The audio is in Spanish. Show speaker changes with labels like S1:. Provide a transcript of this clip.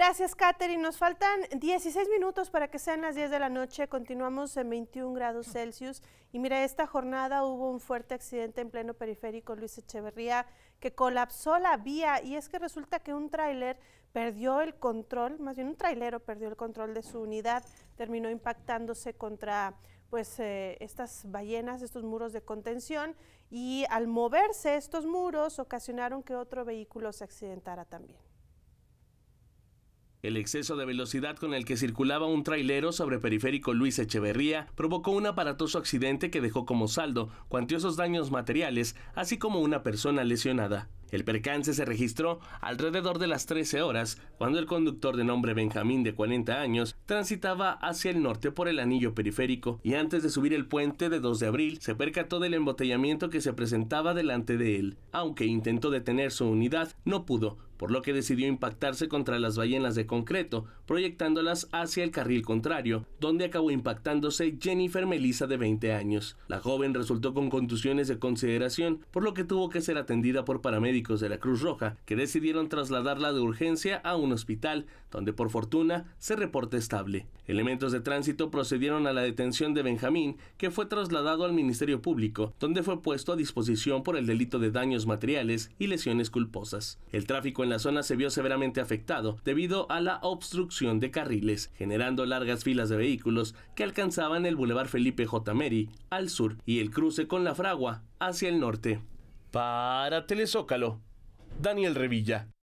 S1: Gracias, Katherine. Nos faltan 16 minutos para que sean las 10 de la noche. Continuamos en 21 grados Celsius. Y mira, esta jornada hubo un fuerte accidente en pleno periférico Luis Echeverría que colapsó la vía. Y es que resulta que un tráiler perdió el control, más bien un trailero perdió el control de su unidad, terminó impactándose contra pues eh, estas ballenas, estos muros de contención y al moverse estos muros ocasionaron que otro vehículo se accidentara también.
S2: El exceso de velocidad con el que circulaba un trailero sobre periférico Luis Echeverría provocó un aparatoso accidente que dejó como saldo cuantiosos daños materiales, así como una persona lesionada. El percance se registró alrededor de las 13 horas cuando el conductor de nombre Benjamín de 40 años transitaba hacia el norte por el anillo periférico y antes de subir el puente de 2 de abril se percató del embotellamiento que se presentaba delante de él. Aunque intentó detener su unidad, no pudo, por lo que decidió impactarse contra las ballenas de concreto, proyectándolas hacia el carril contrario, donde acabó impactándose Jennifer Melissa de 20 años. La joven resultó con contusiones de consideración, por lo que tuvo que ser atendida por paramédicos de la Cruz Roja que decidieron trasladarla de urgencia a un hospital, donde por fortuna se reporta estable. Elementos de tránsito procedieron a la detención de Benjamín, que fue trasladado al Ministerio Público, donde fue puesto a disposición por el delito de daños materiales y lesiones culposas. El tráfico en la zona se vio severamente afectado debido a la obstrucción de carriles, generando largas filas de vehículos que alcanzaban el Boulevard Felipe J. Meri al sur y el cruce con la fragua hacia el norte. Para Telezócalo, Daniel Revilla.